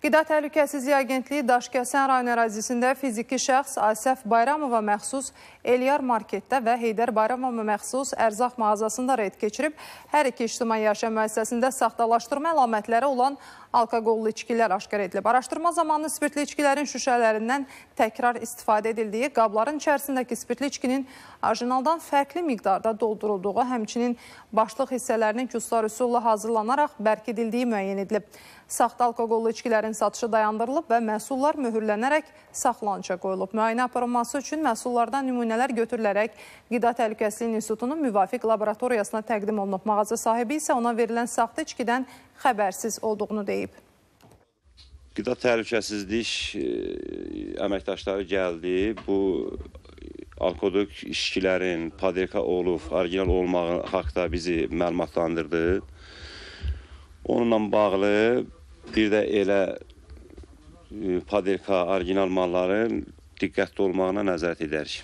Qida Təhlükəsizliyi Agentliyi Daşkəsən rayon ərazisində fiziki şəxs Asəf Bayramova məxsus Elyar marketdə və Heydər Bayramova məxsus ərzaq mağazasında reyd keçirib, hər iki ictimai yaşam müəssisəsində saxtalaşdırma əlamətləri olan alkoqollu içkilər aşkar edilib. Araşdırma zamanı spirtli içkilərin şüşələrindən təkrar istifadə edildiyi, qabların içərisindəki spirtli içkinin orijinaldan fərqli miqdarda doldurulduğu, həmçinin başlıq hissələrinin küslar üsulla hazırlanaraq bərkidildiyi müəyyən edilib. Saxta alkoqollu içkilərin satışı dayandırılıb və məhsullar mühürlənərək saxlanışa qoyulub. Müayinə aparılması üçün məhsullardan nümunələr götürülərək Qida Təhlükəsizliyi İnstitutunun müvafiq laboratoriyasına təqdim olunub. Mağaza sahibi isə ona verilən saxta içkidən xəbərsiz olduğunu deyib. Qida Təhlükəsizlik e, əməkdaşları gəldi. Bu alkodik içkilərin PDK olub, orijinal olmağı haqda bizi məlumatlandırdı. Onunla bağlı Bir də elə e, podelka, orijinal malların diqqətli olmağına nəzarət edərik.